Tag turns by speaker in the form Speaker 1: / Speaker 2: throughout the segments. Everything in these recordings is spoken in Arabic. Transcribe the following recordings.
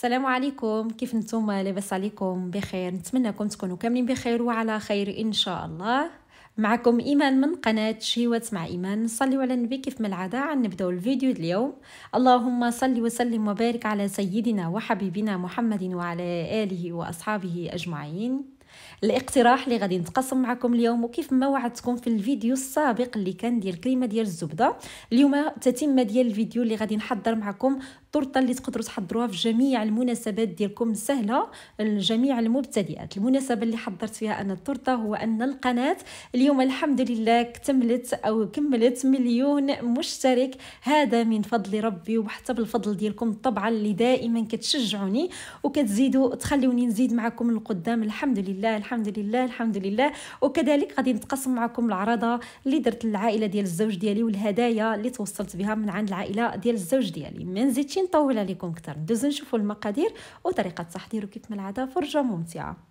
Speaker 1: السلام عليكم كيف نتوما لاباس عليكم بخير نتمنىكم تكونوا كاملين بخير وعلى خير ان شاء الله معكم ايمان من قناه شيوات مع ايمان نصلي على النبي كيف ما العاده عن نبداو الفيديو اليوم اللهم صل وسلم وبارك على سيدنا وحبيبنا محمد وعلى اله واصحابه اجمعين الاقتراح اللي غادي نتقاسم معكم اليوم وكيف ما وعدتكم في الفيديو السابق اللي كان ديال كريمه ديال الزبده اليوم تتمه ديال الفيديو اللي غادي نحضر معكم التورته اللي تقدروا تحضروها في جميع المناسبات ديالكم سهله لجميع المبتدئات المناسبه اللي حضرت فيها انا التورته هو ان القناه اليوم الحمد لله اكتملت او كملت مليون مشترك هذا من فضل ربي وحتى بالفضل ديالكم طبعا اللي دائما كتشجعوني وكتزيدوا تخليوني نزيد معكم القدام الحمد لله الحمد لله الحمد لله وكذلك غادي نتقاسم معكم العرضه اللي درت للعائله ديال الزوج ديالي والهدايا اللي توصلت بها من عند العائله ديال الزوج ديالي ما نزيدش نطول عليكم اكثر ندوزو نشوفوا المقادير وطريقه تحضيره كيف من العاده فرجه ممتعه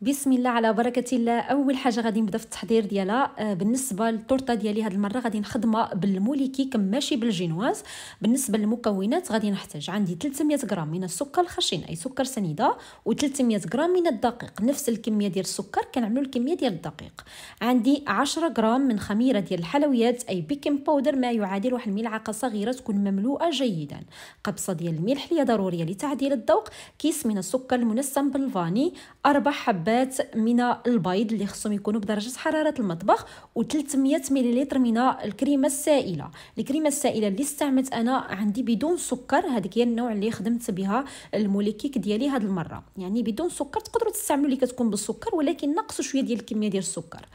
Speaker 1: بسم الله على بركه الله اول حاجه غادي نبدا في التحضير ديالها آه، بالنسبه للتورته ديالي هاد المره غادي نخدمها بالمولي كيك ماشي بالجينواز بالنسبه للمكونات غادي نحتاج عندي 300 غرام من السكر الخشن اي سكر سنيده و300 غرام من الدقيق نفس الكميه ديال السكر كنعملو الكميه ديال الدقيق عندي 10 غرام من خميره ديال الحلويات اي بيكنج باودر ما يعادل واحد الملعقه صغيره تكون مملوءه جيدا قبصه ديال الملح هي ضروريه لتعديل الذوق كيس من السكر المنسم بالفاني أربع حبات من البيض اللي خصهم يكونوا بدرجة حرارة المطبخ و300 مليلتر من الكريمة السائلة الكريمة السائلة اللي استعملت أنا عندي بدون سكر هذيك هي النوع اللي خدمت بها الموليكيك ديالي هاد المرة يعني بدون سكر تقدروا تستعملوا اللي كتكون بالسكر ولكن نقصوا شوية ديال الكمية ديال السكر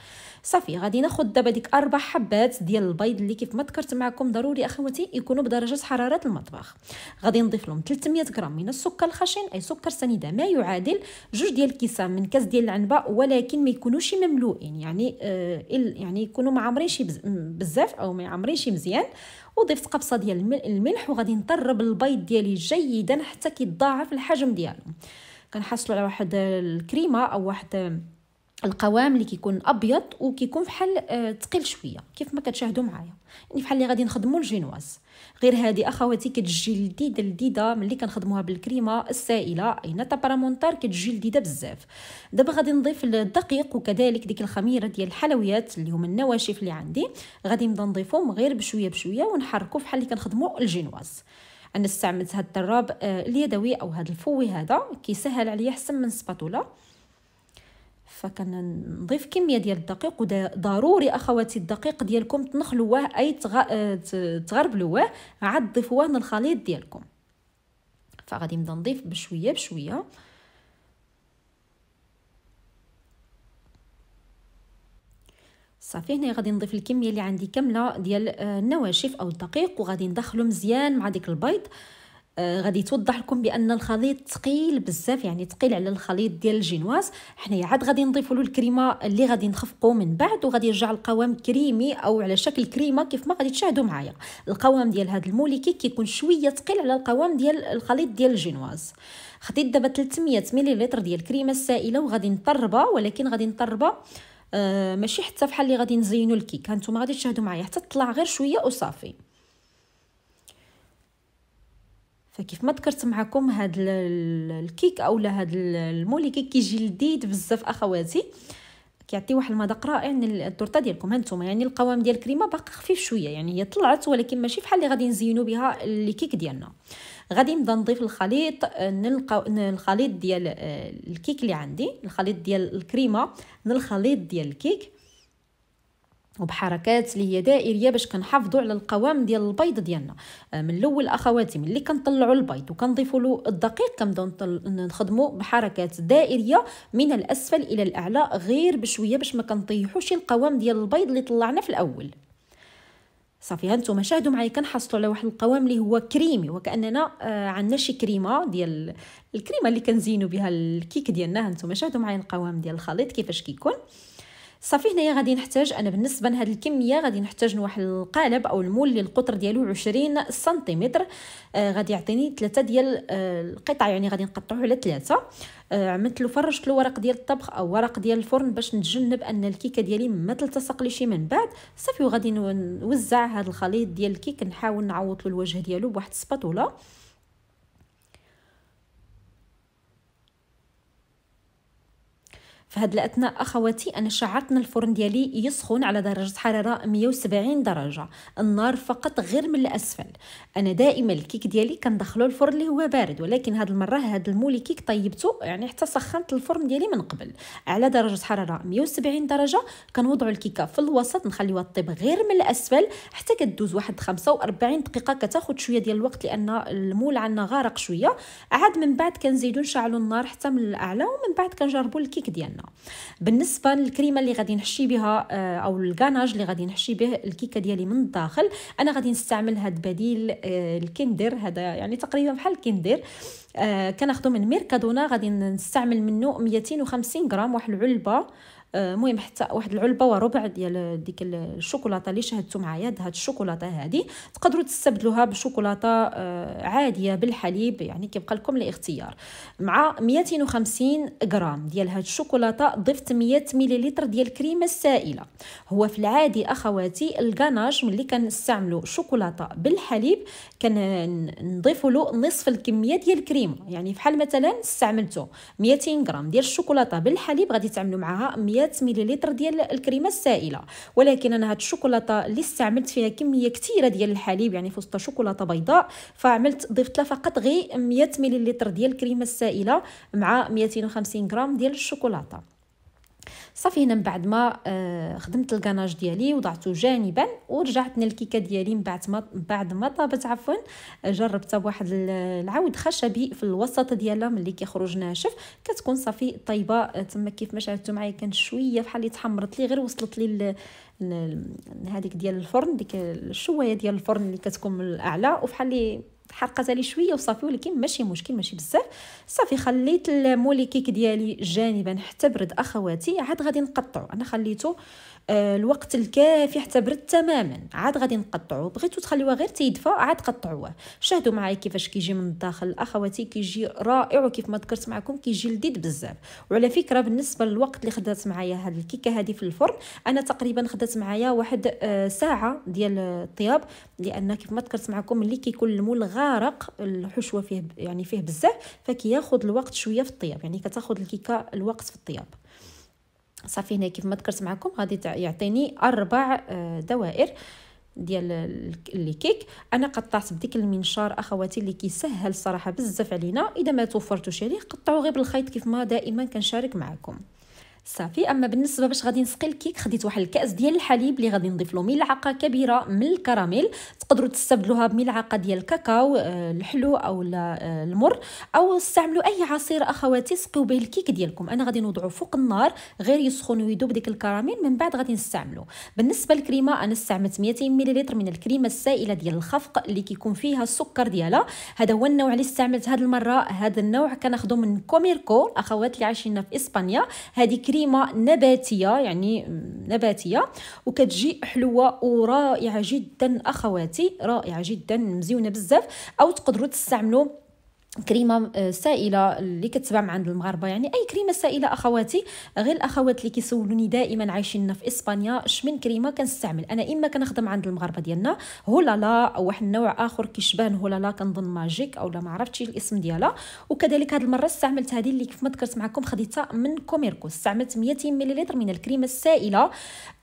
Speaker 1: صافي غادي ناخذ دابا ديك اربع حبات ديال البيض اللي كيف ما ذكرت معكم ضروري اخواتي يكونوا بدرجه حراره المطبخ غادي نضيف لهم 300 غرام من السكر الخشن اي سكر سنيده ما يعادل جوج ديال الكيسان من كاس ديال العنبه ولكن ما يكونوش مملوئين يعني آه يعني يكونوا معمرينش بزاف او ما يعمرين مزيان وضفت قبصه ديال الملح وغادي نطرب البيض ديالي جيدا حتى كيتضاعف الحجم ديالو كنحصلوا على واحد الكريمه او واحد القوام اللي كيكون ابيض وكيكون بحال ثقيل آه، شويه كيف ما كتشاهدوا معايا يعني بحال اللي غادي نخدموا الجينواز غير هذه اخواتي كتجي لذيذه لذيذه ملي كنخدموها بالكريمه السائله اين تابارامونتار كتجي لذيذه بزاف دابا غادي نضيف الدقيق وكذلك ديك الخميره ديال الحلويات اللي هما النواشف اللي عندي غادي نبدا نضيفهم غير بشويه بشويه ونحركوا بحال اللي كنخدموا الجينواز انا استعملت هاد الدراب آه، اليدوي او هاد الفوي هذا كيسهل عليا حسن من السباتولا نضيف كميه ديال الدقيق وضروري اخواتي الدقيق ديالكم تنخلوه اي تغربلوه عاد ضيفوه للخليط ديالكم فغادي نبدا نضيف بشويه بشويه صافي هنا غادي نضيف الكميه اللي عندي كامله ديال آه، النواشف او الدقيق وغادي ندخلو مزيان مع ديك البيض آه آه غادي توضح لكم بان الخليط ثقيل بزاف يعني ثقيل على الخليط ديال الجينواز حنايا عاد غادي نضيفوا له الكريمه اللي غادي نخفقوا من بعد وغادي يرجع القوام كريمي او على شكل كريمه كيف ما غادي تشاهدوا معايا القوام ديال هذا الموليكي كيكون شويه ثقيل على القوام ديال الخليط ديال الجينواز خديت دابا 300 مليلتر ديال الكريمه السائله وغادي نطربها ولكن غادي نطربها آه ماشي حتى فحال اللي غادي نزينوا الكيك هانتوما غادي تشاهدوا معايا حتى تطلع غير شويه وصافي فكيف ما ذكرت معكم هذا الكيك اولا هاد المولي كيك كيجي لذيذ بزاف اخواتي كيعطي واحد المذاق رائع من يعني التورته ديالكم هانتوما يعني القوام ديال الكريمه باقي خفيف شويه يعني هي طلعت ولكن ماشي بحال اللي غادي نزينو بها الكيك ديالنا غادي نبدا نضيف الخليط نلقى الخليط ديال آه، الكيك اللي عندي الخليط ديال الكريمه من الخليط ديال الكيك وبحركات اللي هي دائريه باش كنحافظوا على القوام ديال البيض ديالنا آه، من الاول اخواتي ملي كنطلعوا البيض وكنضيفوا له الدقيق كنبداو نخدموا بحركات دائريه من الاسفل الى الاعلى غير بشويه باش ما كنطيحوش القوام ديال البيض اللي طلعنا في الاول صافي ها نتوما شاهدوا معايا كنحصلوا على واحد القوام اللي هو كريمي وكاننا آه عندنا شي كريمه ديال الكريمه اللي كنزينوا بها الكيك ديالنا ها نتوما شاهدوا معايا القوام ديال الخليط كيفاش كيكون آه صافي هنايا غادي نحتاج انا بالنسبه لهاد الكميه غادي نحتاج واحد القالب او المول اللي القطر ديالو 20 سنتيمتر آه غادي يعطيني ثلاثه ديال آه القطع يعني غادي نقطعوه على ثلاثه آه عملت له فرشت له ورق ديال الطبخ او ورق ديال الفرن باش نتجنب ان الكيكه ديالي ما تلتصق لي شي من بعد صافي وغادي نوزع هذا الخليط ديال الكيك نحاول نعوض له الوجه ديالو بواحد آه فهاد الاثناء اخواتي انا شعرت ان الفرن ديالي يسخن على درجه حراره 170 درجه النار فقط غير من الاسفل انا دائما الكيك ديالي كندخلو الفرن اللي هو بارد ولكن هاد المره هاد المولي كيك طيبته يعني حتى سخنت الفرن ديالي من قبل على درجه حراره 170 درجه كنوضعو الكيكه في الوسط نخليوها طيب غير من الاسفل حتى كدوز واحد 45 دقيقه كتاخد شويه ديال الوقت لان المول عندنا غارق شويه عاد من بعد كنزيدو نشعلو النار حتى من الاعلى ومن بعد كنجربو الكيك ديالنا بالنسبه للكريمه اللي غادي نحشي بها آه، او الكاناج اللي غادي نحشي به الكيكه ديالي من الداخل انا غادي نستعمل هذا بديل آه، الكندر هذا يعني تقريبا بحال الكندر آه كناخذو من ميركادونا غادي نستعمل منه 250 غرام واحد العلبه المهم آه، حتى واحد العلبه وربع ديال ديك الشوكولاته اللي شاهدتو معايا هاد الشوكولاته هادي تقدروا تستبدلوها بشوكولاته آه، عاديه بالحليب يعني كيبقى لكم الاختيار مع 250 غرام ديال هاد الشوكولاته ضفت 100 مليلتر ديال الكريمه السائله هو في العادي اخواتي الكاناج ملي كنستعملو شوكولاته بالحليب كنضيفوا له نصف الكميه ديال الكريمه يعني فحال مثلا استعملتوا 200 غرام ديال الشوكولاته بالحليب غادي تعملوا معها 100 مليلتر ديال الكريمه السائله ولكن انا هاد الشوكولاته اللي استعملت فيها كميه كثيره ديال الحليب يعني فوسطه شوكولاته بيضاء فعملت ضفت لها فقط غير 100 مليلتر ديال الكريمه السائله مع 250 غرام ديال الشوكولاته صافي هنا من بعد ما آه، خدمت الكناج ديالي وضعته جانبا ورجعت للكيكه ديالي من بعد ما بعد ما طابت عفوا جربتها بواحد العود خشبي في الوسط ديالها ملي كيخرج ناشف كتكون صافي طيبه آه، تما كيف ما شاهدتوا معايا كانت شويه بحال اللي تحمرت لي غير وصلت لي هذيك ديال الفرن ديك الشوايه ديال الفرن اللي كتكون من الاعلى وبحال اللي حرقت لي شويه وصافي ولكن ماشي مشكل ماشي بزاف صافي خليت المولي كيك ديالي جانبا حتى برد اخواتي عاد غادي نقطعو انا خليته آه، الوقت الكافي حتى برد تماما عاد غادي نقطعو بغيتو تخليوها غير تيدفى عاد قطعوه شاهدوا معايا كيفاش كيجي من الداخل اخواتي كيجي رائع وكيف ما ذكرت معكم كيجي لذيذ بزاف وعلى فكره بالنسبه للوقت اللي خدات معايا هاد الكيكه هذه في الفرن انا تقريبا خدات معايا واحد آه، ساعه ديال الطياب لان كيف ما ذكرت معكم ملي كيكون المول غارق الحشوه فيه يعني فيه بزاف فكياخذ الوقت شويه في الطياب يعني كتاخذ الكيكه الوقت في الطياب صافي هنا كيف ما ذكرت معكم غادي يعطيني اربع آه، دوائر ديال اللي كيك انا قطعت بديك المنشار اخواتي اللي كيسهل الصراحه بزاف علينا اذا ما توفرتوش عليه قطعوا غير بالخيط كيف ما دائما كنشارك معكم صافي اما بالنسبه باش غادي نسقي الكيك خديت واحد الكاس ديال الحليب اللي غادي نضيف له ملعقه كبيره من الكراميل تقدروا تستبدلوها بملعقه ديال الكاكاو آه، الحلو او آه، المر او استعملوا اي عصير اخواتي سقيو به الكيك ديالكم انا غادي نوضعو فوق النار غير يسخن ويذوب ديك الكراميل من بعد غادي نستعملو بالنسبه للكريمه انا استعملت 200 ملل من الكريمه السائله ديال الخفق اللي كيكون فيها السكر ديالها هذا هو النوع اللي استعملت هذه المره هذا النوع كناخذو من كوميركو اخوات اللي عايشين في اسبانيا هذه كريمه نباتيه يعني نباتيه وكتجي حلوه ورائعه جدا اخواتي رائعه جدا مزيونه بزاف او تقدروا تستعملوا كريمه آه، سائله اللي كتباع من عند المغاربه يعني اي كريمه سائله اخواتي غير الاخوات اللي كيسولوني دائما عايشين في اسبانيا شمن كريمه كنستعمل انا اما كنخدم عند المغاربه ديالنا هولالا او واحد النوع اخر كيشبه هولالا كنظن ماجيك اولا ما عرفتش الاسم ديالها وكذلك هذه المره استعملت هذه اللي كيف ما ذكرت معكم خديتها من كوميركو استعملت 200 مليلتر من الكريمه السائله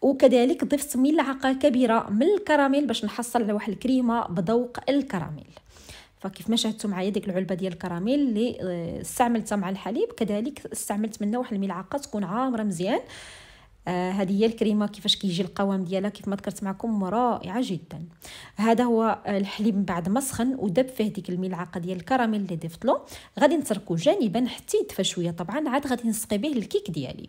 Speaker 1: وكذلك ضفت ملعقه كبيره من الكراميل باش نحصل على واحد الكريمه بذوق الكراميل فكيف ما شاهدتوا معايا ديك العلبه ديال الكراميل اللي آه، استعملتها مع الحليب كذلك استعملت منها واحد الملعقه تكون عامره مزيان آه، هذه هي الكريمه كيفاش كيجي القوام ديالها كيف ما ذكرت معكم رائعه جدا هذا هو الحليب من بعد ما سخن ودب فيه ديك الملعقه ديال الكراميل اللي ضفت له غادي نتركو جانبا حتى يدفى شويه طبعا عاد غادي نسقي به الكيك ديالي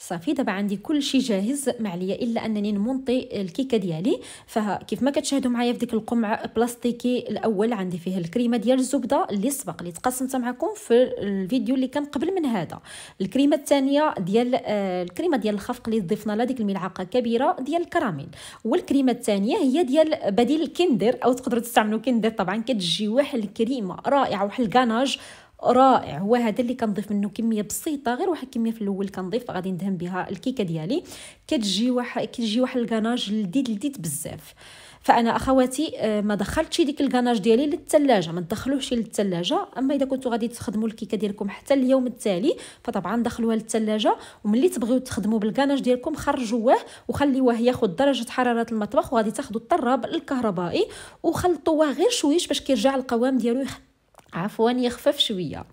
Speaker 1: صافي دابا عندي كل شيء جاهز ما الا انني نمونطي الكيكه ديالي فكيف ما كتشاهدوا معايا في ديك القمع بلاستيكي الاول عندي فيه الكريمه ديال الزبده اللي سبق اللي تقاسمتها معكم في الفيديو اللي كان قبل من هذا الكريمه الثانيه ديال آه الكريمه ديال الخفق اللي ضفنا لها ديك الملعقه كبيره ديال الكراميل والكريمه الثانيه هي ديال بديل الكندر او تقدروا تستعملوا كندر طبعا كتجي واحد الكريمه رائعه واحد الكاناج رائع هو هذا اللي كنضيف منه كميه بسيطه غير واحد الكميه في الاول كنضيف غادي ندهن بها الكيكه ديالي كتجي واحد كتجي واحد الكناج لذيذ لذيذ بزاف فانا اخواتي آه، ما دخلتش ديك الكناج ديالي للثلاجه ما تدخلوهش للثلاجه اما اذا كنتو غادي تخدموا الكيكه ديالكم حتى اليوم التالي فطبعا دخلوها للثلاجه وملي تبغيو تخدموا بالكناج ديالكم خرجوه وخليوه ياخذ درجه حراره المطبخ وغادي تاخذوا الطراب الكهربائي وخلطوه غير شويش باش كيرجع القوام ديالو عفوا يخفف شويه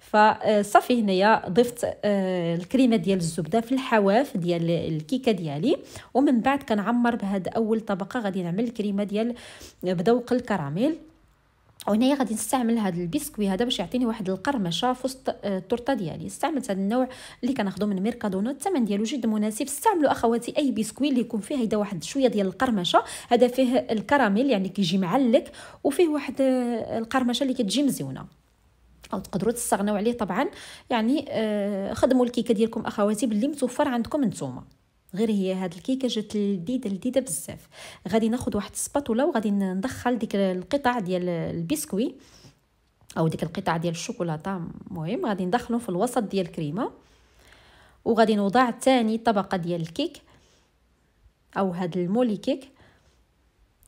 Speaker 1: فصافي هنايا ضفت آه، الكريمه ديال الزبده في الحواف ديال الكيكه ديالي ومن بعد كنعمر بهاد اول طبقه غادي نعمل الكريمه ديال بدوق الكراميل وهنايا غادي نستعمل هذا البسكوي هذا باش يعطيني واحد القرمشه في وسط آه، التورته ديالي استعملت هذا النوع اللي كناخذو من ميركادونا الثمن ديالو جد مناسب استعملوا اخواتي اي بسكوي اللي يكون فيه هيدا واحد شويه ديال القرمشه هذا فيه الكراميل يعني كيجي معلك وفيه واحد آه، القرمشه اللي كتجي مزيونه او تقدروا تستغناو عليه طبعا يعني آه، خدموا الكيكه ديالكم اخواتي باللي متوفر عندكم نتوما غير هي هاد الكيكه جات لذيذه لذيذه بزاف غادي ناخذ واحد السباتولا وغادي ندخل ديك القطع ديال البسكوي او ديك القطع ديال الشوكولاته المهم غادي ندخلهم في الوسط ديال الكريمه وغادي نوضع ثاني طبقه ديال الكيك او هاد المولي كيك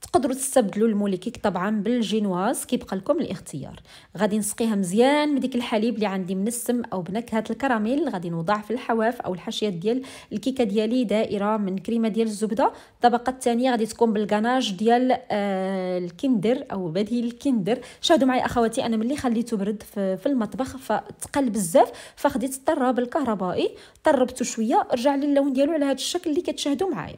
Speaker 1: تقدروا تستبدلوا الموليكيك طبعا بالجينواز كيبقى لكم الاختيار غادي نسقيها مزيان بديك الحليب اللي عندي من السم او بنكهه الكراميل غادي نوضع في الحواف او الحشيات ديال الكيكه ديالي دائره من كريمه ديال الزبده الطبقه الثانيه غادي تكون بالكناج ديال آه الكندر او بديل الكندر شاهدوا معي اخواتي انا ملي خليته برد في, في المطبخ فتقل بزاف فخديت الطراب الكهربائي طربته شويه رجع لي اللون ديالو على هذا الشكل اللي كتشاهدوا معايا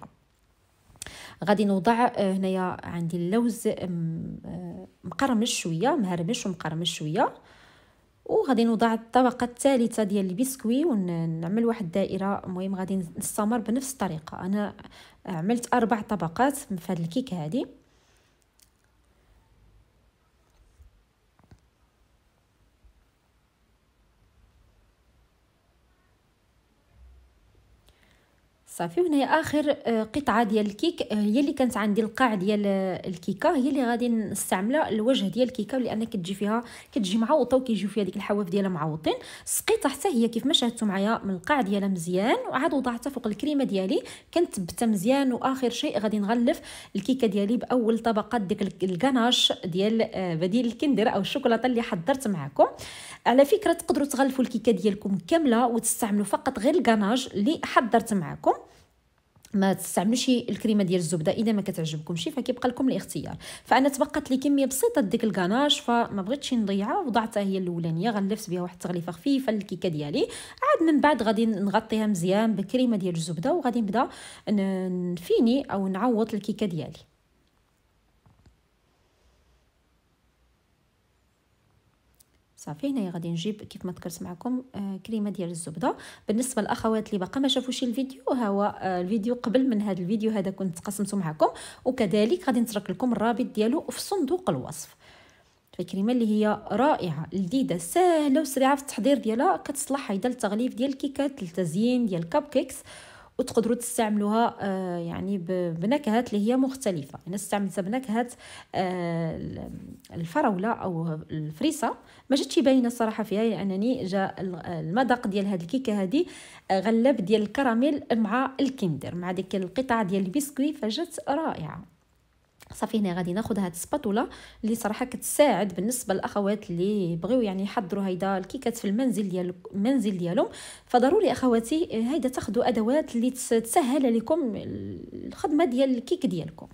Speaker 1: غادي نوضع آه، هنايا عندي اللوز آه، مقرمش شويه مهرمش ومقرمش شويه وغادي نوضع الطبقه الثالثه ديال البسكوي ونعمل واحد الدائره المهم غادي نستمر بنفس الطريقه انا عملت اربع طبقات في هذه الكيكه هذه صافي وهنايا اخر آه، قطعه ديال الكيك آه، هي اللي كانت عندي القاع ديال آه، الكيكه هي اللي غادي نستعملها الوجه ديال الكيكه لان كتجي فيها كتجي معوطه وكيجيو فيها ديك الحواف ديالها معوطين سقيتها حتى هي كيف ما شاهدتوا معايا من القاع ديالها مزيان وعاد وضعتها فوق الكريمه ديالي كنثبتها مزيان واخر شيء غادي نغلف الكيكه ديالي باول طبقه ديك الكناش ديال بديل الكندر او الشوكولاته اللي حضرت معكم على فكره تقدروا تغلفوا الكيكه ديالكم كامله وتستعملوا فقط غير الكناش اللي حضرت معكم ما تستعملوش الكريمه ديال الزبده اذا ما كتعجبكمش فكيبقى لكم الاختيار فانا تبقات لي كميه بسيطه ديك الكاناش فما بغيتش نضيعها وضعتها هي الاولانيه غلفت بها واحد التغليفه خفيفه للكيكه ديالي عاد من بعد غادي نغطيها مزيان بكريمه ديال الزبده وغادي نبدا نفيني او نعوض الكيكه ديالي صافي هنايا غادي نجيب كيف ما ذكرت معكم آه، كريمه ديال الزبده بالنسبه للاخوات اللي باقا ما شافوش الفيديو ها هو آه، الفيديو قبل من هذا الفيديو هذا كنت قسمته معكم وكذلك غادي نترك لكم الرابط ديالو في صندوق الوصف الكريمه اللي هي رائعه لذيذه سهله وسريعه في التحضير ديالها كتصلح هيدا للتغليف ديال الكيكات للتزيين ديال الكب كيكس وتقدروا تستعملوها آه يعني بنكهات اللي هي مختلفه انا يعني استعملتها بنكهات آه الفراوله او الفريسه ما جاتش باينه الصراحه فيها لانني يعني جا المذاق ديال هاد الكيكه هادي آه، غلب ديال الكراميل مع الكندر مع ديك القطعه ديال البسكوي فجات رائعه صافي هنا غادي ناخذ هاد السباتولا اللي صراحه كتساعد بالنسبه للاخوات اللي بغيو يعني يحضروا هيدا الكيكات في المنزل ديال المنزل ديالهم فضروري اخواتي هيدا تاخذوا ادوات اللي تسهل لكم الخدمه ديال الكيك ديالكم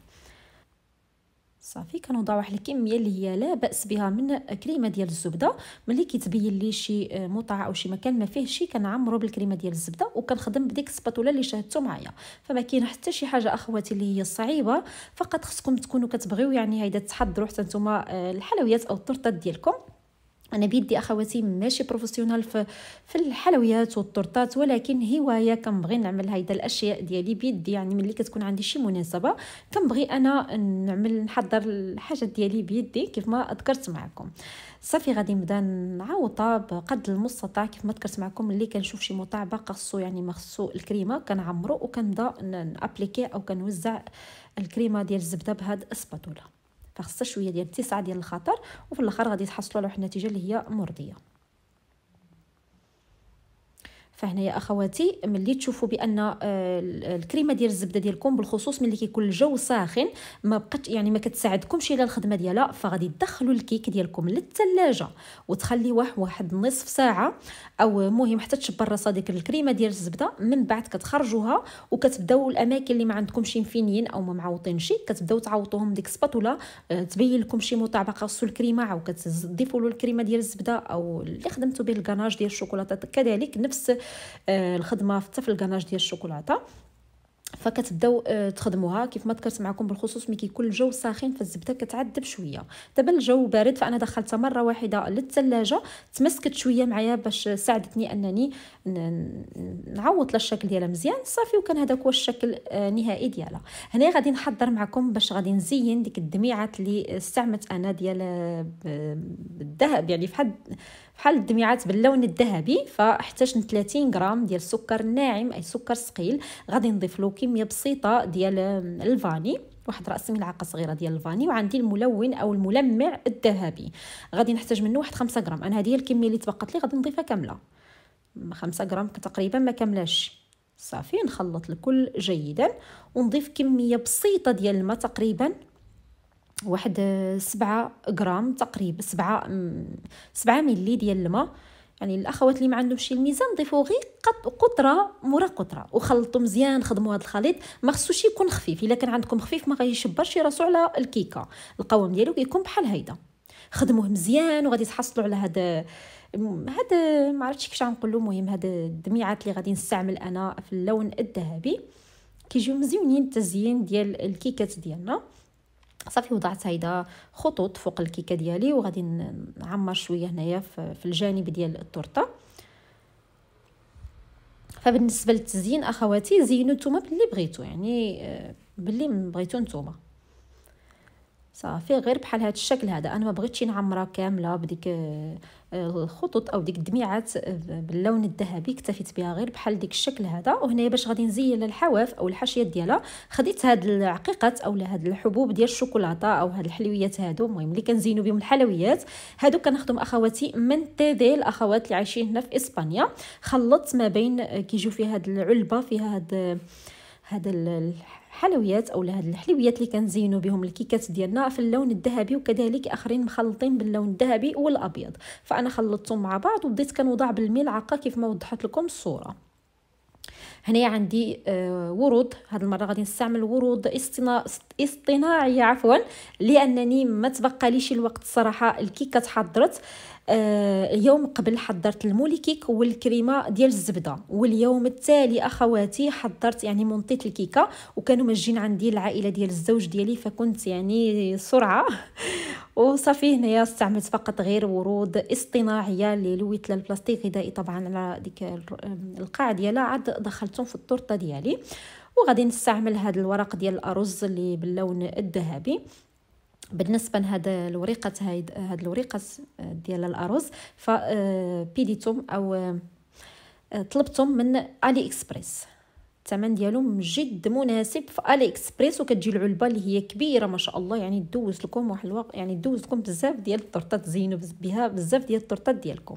Speaker 1: صافي كنوضع واحد الكميه اللي هي لا باس بها من كريمه ديال الزبده ملي كيتبين لي شي مطع او شي مكان ما فيه شي كنعمرو بالكريمه ديال الزبده وكنخدم بديك السباتولا اللي شاهدتو معايا فما كاين حتى شي حاجه اخواتي اللي هي صعيبه فقط خصكم تكونوا كتبغيو يعني هيدا تحضروا حتى نتوما آه، الحلويات او الطرطات ديالكم انا بيدي اخواتي ماشي بروفيسيونال في في الحلويات والتورتات ولكن هوايه كنبغي نعمل هيدا الاشياء ديالي بيدي يعني ملي كتكون عندي شي مناسبه كنبغي انا نعمل نحضر الحاجه ديالي بيدي كيف ما ذكرت معكم صافي غادي نبدا نعوطها بقد المستطاع كيف ما ذكرت معكم ملي كنشوف شي مطعبه خاصو يعني ما خصو الكريمه كنعمرو وكنبدا نابليكي او كنوزع الكريمه ديال الزبده بهاد السباتولا فخصها شويه ديال التسعه ديال الخطر وفي الاخر غادي تحصلوا على واحد النتيجه اللي هي مرضيه فهنا يا اخواتي ملي تشوفوا بان آه، الكريمه ديال الزبده ديالكم بالخصوص ملي كيكون الجو ساخن ما بقات يعني ما كتساعدكمش على الخدمه ديالها فغادي تدخلوا الكيك ديالكم للثلاجه وتخليوه واحد نصف ساعه او مهم حتى تشبر راسها ديك الكريمه ديال الزبده من بعد كتخرجوها وكتبداو الاماكن اللي ما عندكمش مفينين او ما معوطينش كتبداو تعوطوهم ديك سباتولا آه، تبين لكم شي مطابقه خصو الكريمه عاود كتضيفوا له الكريمه ديال الزبده او اللي خدمتوا به الكناج ديال الشوكولاته كذلك نفس آه، الخدمه حتى في الكناج ديال الشوكولاته فكتبداو آه، تخدموها كيف ما ذكرت معكم بالخصوص ملي كيكون الجو ساخن فالزبده كتعذب شويه دابا الجو بارد فانا دخلتها مره واحده للثلاجه تمسكت شويه معايا باش ساعدتني انني نعوض الشكل ديالها مزيان صافي وكان هذاك هو الشكل آه، النهائي ديالها هنا غادي نحضر معكم باش غادي نزين ديك الدميعات اللي استعملت انا ديال الذهب يعني حد بحال الدميعات باللون الذهبي فاحتاجنا 30 غرام ديال السكر الناعم اي سكر ثقيل غادي نضيف له كميه بسيطه ديال الفاني واحد راس ملعقه صغيره ديال الفاني وعندي الملون او الملمع الذهبي غادي نحتاج منه واحد 5 غرام انا هذه هي الكميه اللي تبقات لي غادي نضيفها كامله 5 غرام تقريبا ما كاملاش صافي نخلط الكل جيدا ونضيف كميه بسيطه ديال الماء تقريبا واحد سبعة غرام تقريبا سبعة سبعة ملي ديال الماء يعني الاخوات اللي ما عندهمش الميزان ضيفوا غير قطره مورا قطره وخلطوا مزيان خدموا هذا الخليط ما خصوش يكون خفيف الا كان عندكم خفيف ما غيشبرش راسو على الكيكه القوام ديالو كيكون بحال هيدا خدموه مزيان وغادي تحصلوا على هذا هذا ما عرفتش كيفاش غنقول له المهم هاد الدميعات اللي غادي نستعمل انا في اللون الذهبي كيجيو مزيونين التزيين ديال الكيكات ديالنا صافي وضعت هيدا خطوط فوق الكيكه ديالي وغادي نعمر شويه هنايا في الجانب ديال التورته فبالنسبه للتزيين اخواتي زينوا نتوما باللي بغيتو يعني آه، باللي بغيتو نتوما صافي غير بحال هذا الشكل هذا انا ما بغيتش نعمرها كامله بديك الخطوط آه، آه، او ديك الدميعات آه، باللون الذهبي اكتفيت بها غير بحال ديك الشكل هذا وهنايا باش غادي نزين الحواف او الحاشيه ديالها خديت هاد العقيقات او هاد الحبوب ديال الشوكولاته او هاد الحلويات هادو المهم اللي كنزينو بهم الحلويات هادو كناخذهم اخواتي من تيدي الاخوات اللي عايشين هنا في اسبانيا خلطت ما بين كيجيو فيها هاد العلبه فيها هاد الح... الحلويات او هاد الحلويات اللي كنزينوا بهم الكيكات ديالنا في اللون الذهبي وكذلك اخرين مخلطين باللون الذهبي والابيض فانا خلطتهم مع بعض وبديت كنوضع بالملعقه كيف ما وضحت لكم الصوره هنايا عندي آه، ورود هذه المره غادي نستعمل ورود اصطناعيه عفوا لانني ما تبقى ليش الوقت صراحه الكيكه تحضرت آه، اليوم قبل حضرت المولي كيك والكريمه ديال الزبده واليوم التالي اخواتي حضرت يعني منطيت الكيكه وكانوا مجين عندي العائله ديال الزوج ديالي فكنت يعني سرعه وصافي هنايا استعملت فقط غير ورود اصطناعيه اللي لويت البلاستيك غذائي طبعا على ديك القاع ديالها عاد دخلت درتهم في الطرطه ديالي وغادي نستعمل هذا الورق ديال الارز اللي باللون الذهبي بالنسبه لهاد الوريقه هاد هاد الوريقه ديال الارز فبيديتهم آه، او آه، طلبتهم من الي اكسبريس الثمن ديالهم جد مناسب في الي اكسبريس وكتجي العلبه اللي هي كبيره ما شاء الله يعني دوز لكم واحد الوقت يعني دوز لكم بزاف ديال التورتات زينوا بها بزاف ديال التورتات ديالكم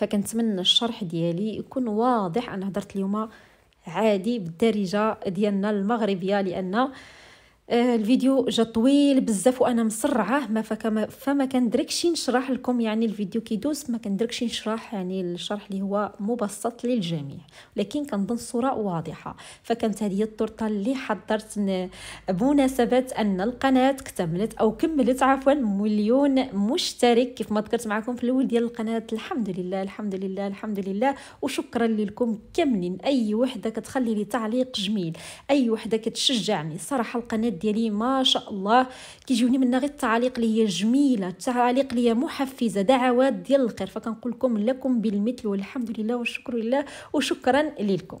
Speaker 1: فكنتمنى الشرح ديالي يكون واضح انا هضرت اليوم عادي بالدارجه ديالنا المغربيه لان آه، الفيديو جا طويل بزاف وانا مسرعه ما فما فما كندركش نشرح لكم يعني الفيديو كيدوز ما كندركش نشرح يعني الشرح اللي هو مبسط للجميع لكن كنظن الصوره واضحه فكانت هذه التورته اللي حضرت بمناسبه ان القناه اكتملت او كملت عفوا مليون مشترك كيف ما ذكرت معكم في الاول ديال القناه الحمد لله الحمد لله الحمد لله وشكرا لكم كاملين اي وحده كتخلي لي تعليق جميل اي وحده كتشجعني صراحه القناه ديالي ما شاء الله كيجيوني منها غير التعاليق اللي هي جميله التعاليق اللي هي محفزه دعوات ديال الخير فكنقول لكم لكم بالمثل والحمد لله والشكر لله وشكرا لكم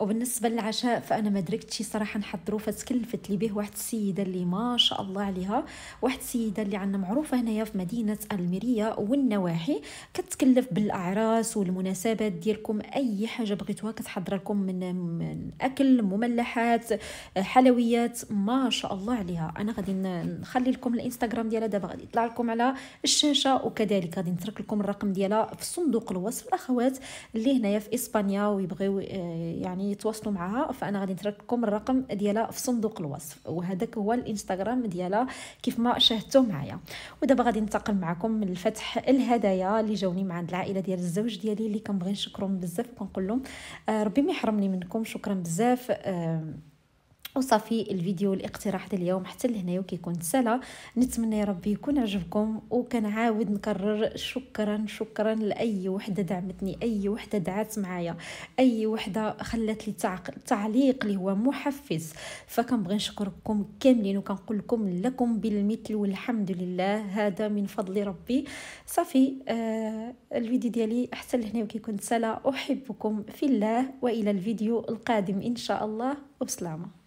Speaker 1: وبالنسبة للعشاء فأنا ما دركتش صراحة نحضرو فتكلفت لي به واحد السيدة اللي ما شاء الله عليها واحد السيدة اللي عندنا معروفة هنايا في مدينة الميرية والنواحي كتكلف بالأعراس والمناسبات ديالكم أي حاجة بغيتوها كتحضر لكم من, من أكل مملحات حلويات ما شاء الله عليها أنا غادي نخلي لكم الانستغرام ديالها دابا غادي يطلع لكم على الشاشة وكذلك غادي نترك لكم الرقم ديالها في صندوق الوصف الأخوات اللي هنايا في إسبانيا ويبغيو آه، يعني يتواصلوا معها فانا غادي نترك لكم الرقم ديالها في صندوق الوصف وهذاك هو الانستغرام ديالها كيف ما شاهدتوا معايا ودابا غادي ننتقل معكم من الفتح الهدايا اللي جاوني من عند العائله ديال الزوج ديالي اللي كنبغي نشكرهم بزاف وكنقول لهم آه، ربي ما يحرمني منكم شكرا بزاف آه، وصافي الفيديو الاقتراح ديال اليوم حتى لهنا وكيكون سالا نتمنى يا ربي يكون عجبكم وكنعاود نكرر شكرا شكرا لاي وحده دعمتني اي وحده دعات معايا اي وحده خلات لي تعليق اللي هو محفز فكنبغي نشكركم كاملين وكنقول لكم لكم بالمثل والحمد لله هذا من فضل ربي صافي آه الفيديو ديالي حتى لهنا وكيكون سالا احبكم في الله والى الفيديو القادم ان شاء الله وبسلامه